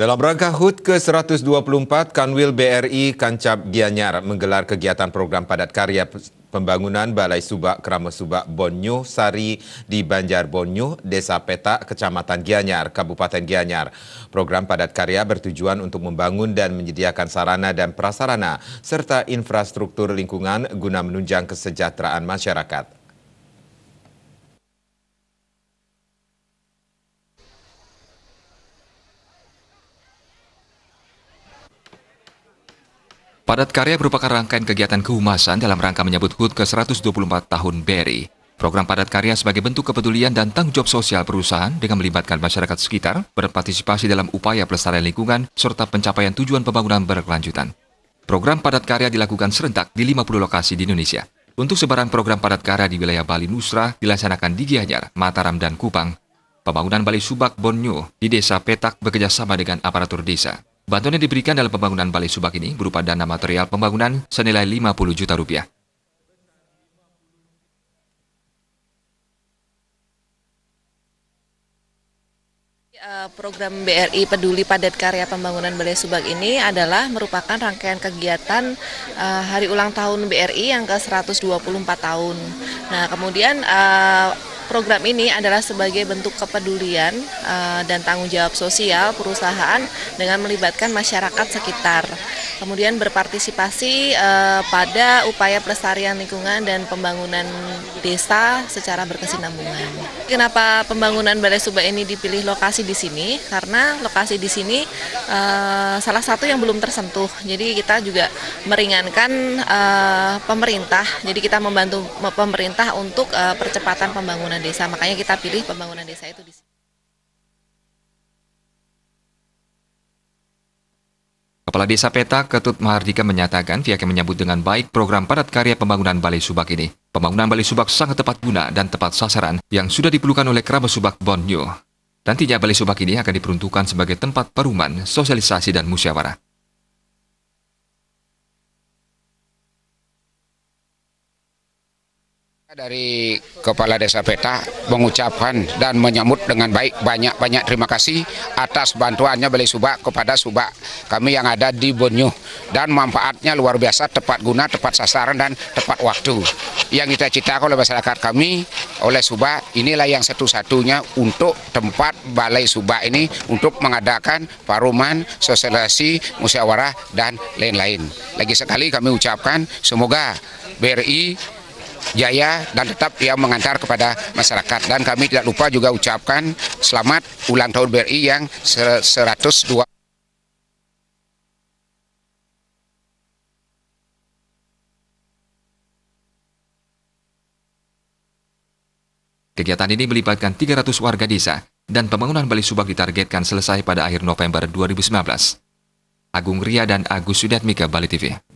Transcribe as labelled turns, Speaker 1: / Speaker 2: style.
Speaker 1: Dalam rangka HUT ke-124, Kanwil BRI Kancap Gianyar menggelar kegiatan program padat karya pembangunan Balai Subak Kerama Subak Bonyo Sari di Banjar Bonyo, Desa Petak, Kecamatan Gianyar, Kabupaten Gianyar. Program padat karya bertujuan untuk membangun dan menyediakan sarana dan prasarana serta infrastruktur lingkungan guna menunjang kesejahteraan masyarakat.
Speaker 2: Padat karya merupakan rangkaian kegiatan kehumasan dalam rangka menyambut HUT ke-124 tahun BRI. Program padat karya sebagai bentuk kepedulian dan tanggung jawab sosial perusahaan dengan melibatkan masyarakat sekitar berpartisipasi dalam upaya pelestarian lingkungan serta pencapaian tujuan pembangunan berkelanjutan. Program padat karya dilakukan serentak di 50 lokasi di Indonesia. Untuk sebaran program padat karya di wilayah Bali Nusra dilaksanakan di Gianyar, Mataram, dan Kupang. Pembangunan Bali Subak Borneo di Desa Petak bekerjasama dengan aparatur desa. Bantuan yang diberikan dalam pembangunan Balai Subak ini berupa dana material pembangunan senilai 50 juta rupiah.
Speaker 3: Ya, program BRI Peduli Padat Karya Pembangunan Balai Subak ini adalah merupakan rangkaian kegiatan uh, hari ulang tahun BRI yang ke-124 tahun. Nah, kemudian uh, Program ini adalah sebagai bentuk kepedulian eh, dan tanggung jawab sosial perusahaan dengan melibatkan masyarakat sekitar. Kemudian berpartisipasi eh, pada upaya pelestarian lingkungan dan pembangunan desa secara berkesinambungan. Kenapa pembangunan Balai Suba ini dipilih lokasi di sini? Karena lokasi di sini eh, salah satu yang belum tersentuh. Jadi kita juga meringankan pemerintah. Jadi kita membantu pemerintah untuk percepatan pembangunan pembangunan desa. Makanya kita pilih pembangunan desa itu di
Speaker 2: Kepala Desa Peta Ketut Mahardika menyatakan pihaknya menyambut dengan baik program padat karya pembangunan Bali Subak ini. Pembangunan Bali Subak sangat tepat guna dan tepat sasaran yang sudah diperlukan oleh kerabat Subak Bonnyo. Nantinya Bali Subak ini akan diperuntukkan sebagai tempat perumahan, sosialisasi, dan musyawarah.
Speaker 4: Dari Kepala Desa Peta mengucapkan dan menyambut dengan baik banyak-banyak terima kasih atas bantuannya Balai Subak kepada Subak kami yang ada di Bonyu dan manfaatnya luar biasa tepat guna, tepat sasaran dan tepat waktu. Yang kita cita oleh masyarakat kami oleh Subak inilah yang satu-satunya untuk tempat Balai Subak ini untuk mengadakan paruman, sosialisasi, musyawarah dan lain-lain. Lagi sekali kami ucapkan semoga BRI jaya dan tetap ia mengantar kepada masyarakat. Dan kami tidak lupa juga ucapkan selamat ulang tahun BRI yang 102.
Speaker 2: Kegiatan ini melibatkan 300 warga desa dan pembangunan Bali Subak ditargetkan selesai pada akhir November 2019. Agung Ria dan Agus Sudatmika, Bali TV.